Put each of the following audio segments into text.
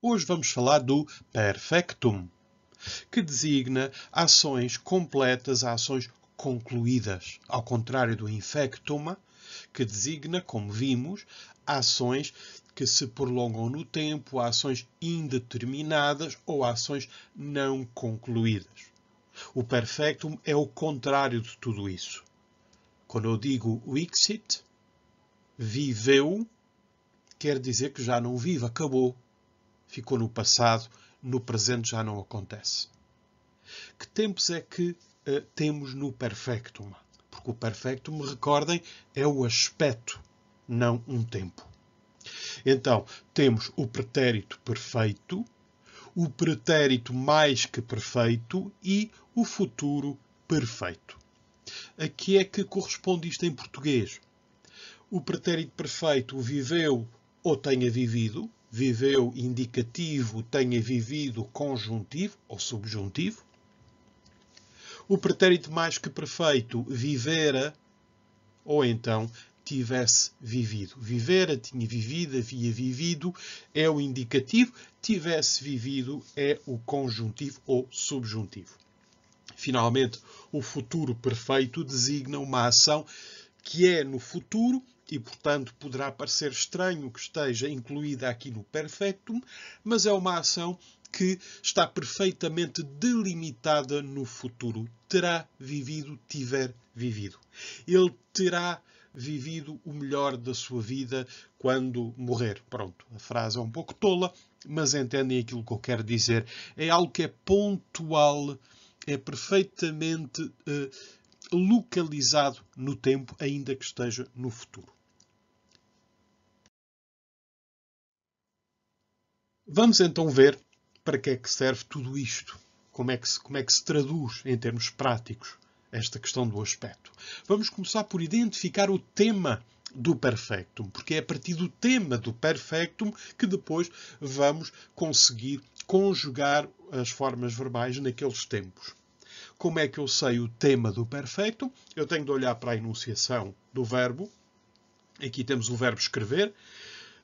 Hoje vamos falar do perfectum, que designa ações completas, ações concluídas, ao contrário do infectum, que designa, como vimos, ações que se prolongam no tempo, ações indeterminadas ou ações não concluídas. O perfectum é o contrário de tudo isso. Quando eu digo wixit, viveu, quer dizer que já não vive, acabou, ficou no passado, no presente já não acontece. Que tempos é que uh, temos no perfectum? Porque o perfectum, recordem, é o aspecto, não um tempo. Então, temos o pretérito perfeito, o pretérito mais que perfeito e o futuro perfeito. A que é que corresponde isto em português? O pretérito perfeito viveu ou tenha vivido, viveu indicativo tenha vivido conjuntivo ou subjuntivo. O pretérito mais que perfeito vivera ou então tivesse vivido. Vivera, tinha vivido, havia vivido, é o indicativo. Tivesse vivido é o conjuntivo ou subjuntivo. Finalmente, o futuro perfeito designa uma ação que é no futuro e, portanto, poderá parecer estranho que esteja incluída aqui no perfectum, mas é uma ação que está perfeitamente delimitada no futuro. Terá vivido, tiver vivido. Ele terá vivido o melhor da sua vida quando morrer. Pronto, a frase é um pouco tola, mas entendem aquilo que eu quero dizer. É algo que é pontual, é perfeitamente eh, localizado no tempo, ainda que esteja no futuro. Vamos então ver para que é que serve tudo isto, como é que se, como é que se traduz em termos práticos esta questão do aspecto. Vamos começar por identificar o tema do perfectum, porque é a partir do tema do perfectum que depois vamos conseguir conjugar as formas verbais naqueles tempos. Como é que eu sei o tema do perfectum? Eu tenho de olhar para a enunciação do verbo. Aqui temos o verbo escrever.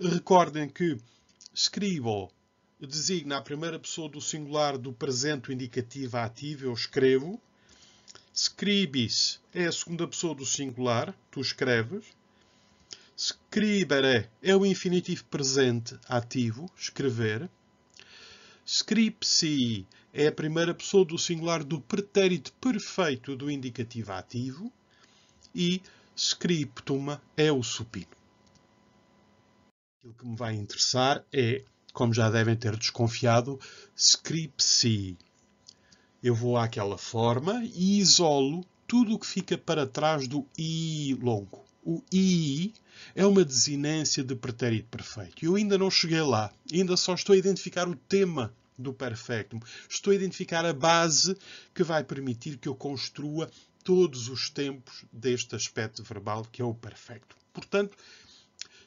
Recordem que Escribo designa a primeira pessoa do singular do presente indicativo ativo, eu escrevo. Scribis é a segunda pessoa do singular, tu escreves. Scribere é o infinitivo presente ativo, escrever. Scripsi é a primeira pessoa do singular do pretérito perfeito do indicativo ativo. E scriptum é o supino. Aquilo que me vai interessar é, como já devem ter desconfiado, script Eu vou àquela forma e isolo tudo o que fica para trás do i longo. O i é uma desinência de pretérito perfeito. Eu ainda não cheguei lá. Ainda só estou a identificar o tema do perfectum. Estou a identificar a base que vai permitir que eu construa todos os tempos deste aspecto verbal que é o perfecto. Portanto,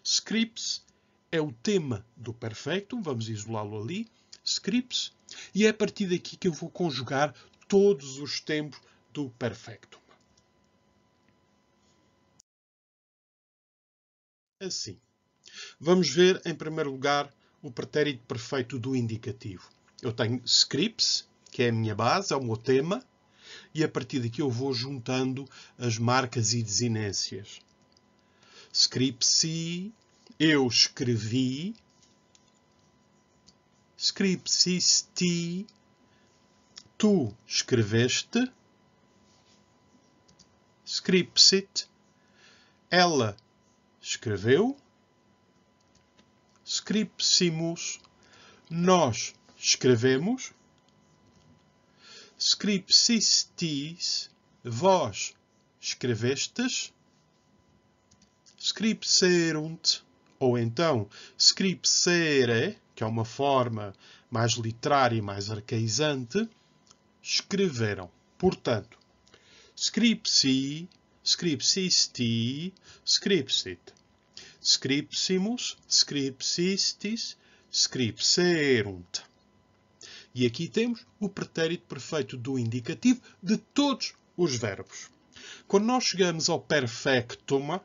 scripts é o tema do perfeito, vamos isolá-lo ali, scripts, e é a partir daqui que eu vou conjugar todos os tempos do perfeito. Assim, vamos ver em primeiro lugar o pretérito perfeito do indicativo. Eu tenho scripts, que é a minha base, é o meu tema, e a partir daqui eu vou juntando as marcas e desinências. Scripts eu escrevi, scripsisti, tu escreveste, scripsit, ela escreveu, scripsimus, nós escrevemos, scripsistis, vós escrevestes, scripserunt ou então scripsere, que é uma forma mais literária e mais arcaizante, escreveram. Portanto, scripsi, scripsisti, scripsit. Scripsimus, scripsistis, scripserunt. E aqui temos o pretérito perfeito do indicativo de todos os verbos. Quando nós chegamos ao perfectum,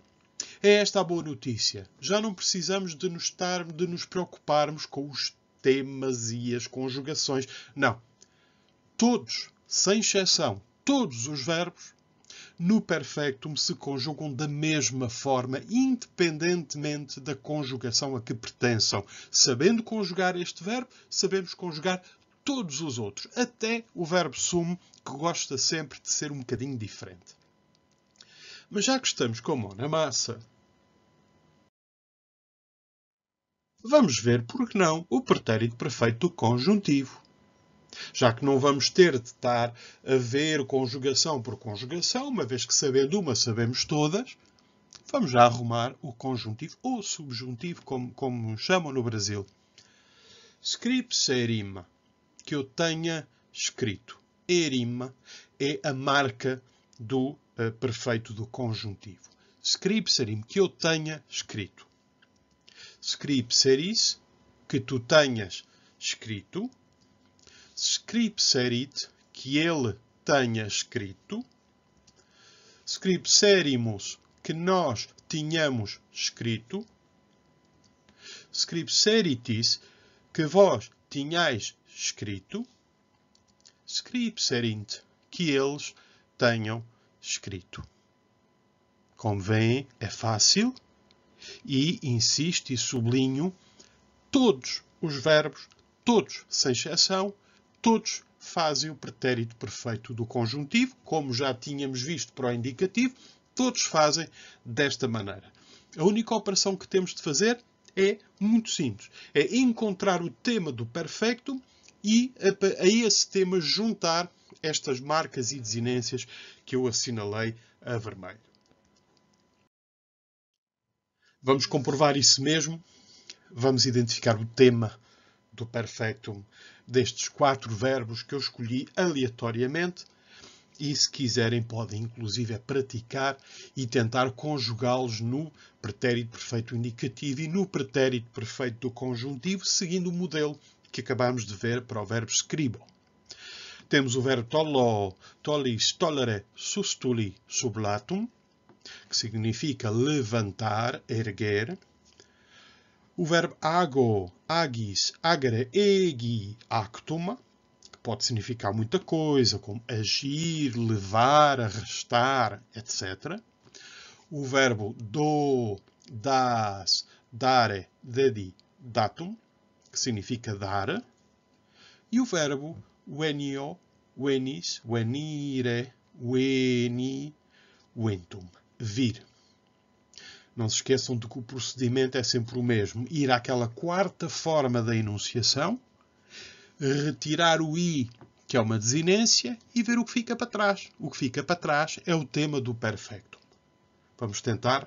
é esta a boa notícia. Já não precisamos de nos, estar, de nos preocuparmos com os temas e as conjugações. Não. Todos, sem exceção, todos os verbos no perfectum se conjugam da mesma forma, independentemente da conjugação a que pertençam. Sabendo conjugar este verbo, sabemos conjugar todos os outros, até o verbo sumo, que gosta sempre de ser um bocadinho diferente mas já que estamos com a mão na massa, vamos ver, por que não, o pretérito perfeito do conjuntivo. Já que não vamos ter de estar a ver conjugação por conjugação, uma vez que sabendo uma sabemos todas, vamos já arrumar o conjuntivo ou subjuntivo, como, como chamam no Brasil. Scripserima, que eu tenha escrito. Erima é a marca do eh, perfeito do conjuntivo. Scripserim, que eu tenha escrito. Scripseris, que tu tenhas escrito. Scripserit, que ele tenha escrito. Scripserimus, que nós tínhamos escrito. Scripseritis, que vós tinhais escrito. Scripserint, que eles tenham escrito escrito. Como veem, é fácil e insisto e sublinho todos os verbos, todos sem exceção, todos fazem o pretérito perfeito do conjuntivo, como já tínhamos visto para o indicativo, todos fazem desta maneira. A única operação que temos de fazer é muito simples: é encontrar o tema do perfeito e a esse tema juntar estas marcas e desinências que eu assinalei a vermelho. Vamos comprovar isso mesmo. Vamos identificar o tema do perfectum destes quatro verbos que eu escolhi aleatoriamente e, se quiserem, podem inclusive é praticar e tentar conjugá-los no pretérito perfeito indicativo e no pretérito perfeito do conjuntivo, seguindo o modelo que acabámos de ver para o verbo scribo. Temos o verbo tollo, tolis, tolere, sustuli, sublatum, que significa levantar, erguer. O verbo ago, agis, agere, egi, actum, que pode significar muita coisa, como agir, levar, arrastar, etc. O verbo do, das, dare, dedi, datum, que significa dar. E o verbo uenio, uenis, uenire, ueni, uentum. Vir. Não se esqueçam de que o procedimento é sempre o mesmo. Ir àquela quarta forma da enunciação, retirar o i, que é uma desinência, e ver o que fica para trás. O que fica para trás é o tema do perfecto. Vamos tentar?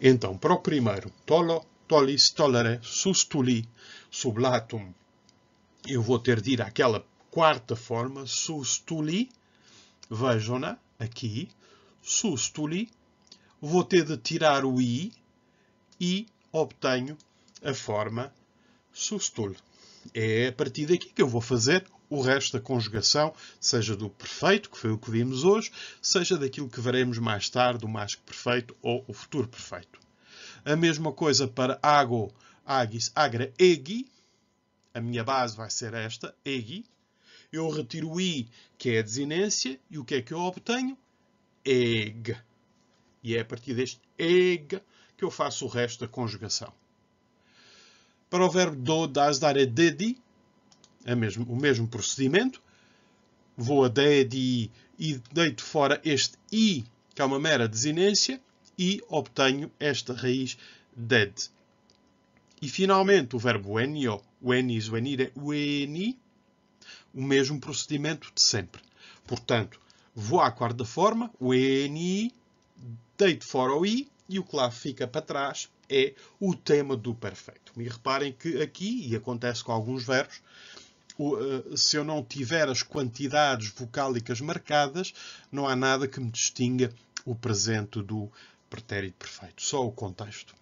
Então, para o primeiro, tolo, tolis, tolere, sustuli, sublatum, eu vou ter de ir àquela quarta forma, sustuli, vejam-na aqui, sustuli, vou ter de tirar o i e obtenho a forma sustul. É a partir daqui que eu vou fazer o resto da conjugação, seja do perfeito, que foi o que vimos hoje, seja daquilo que veremos mais tarde, o mais que perfeito ou o futuro perfeito. A mesma coisa para ago, agis, agra, egi, a minha base vai ser esta, EGI. É eu retiro o I, que é a desinência, e o que é que eu obtenho? EG. E é a partir deste EG que eu faço o resto da conjugação. Para o verbo do, das, dar a é dedi, é mesmo, o mesmo procedimento. Vou a dedi e deito fora este I, que é uma mera desinência, e obtenho esta raiz dead E finalmente o verbo enio, o ENI, o ENIR, o ENI, o mesmo procedimento de sempre. Portanto, vou à quarta forma, o ENI, deito fora o I e o que lá fica para trás é o tema do perfeito. E reparem que aqui, e acontece com alguns verbos, eh, se eu não tiver as quantidades vocálicas marcadas, não há nada que me distinga o presente do pretérito perfeito, só o contexto.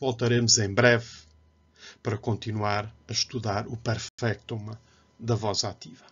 voltaremos em breve para continuar a estudar o perfectum da voz ativa.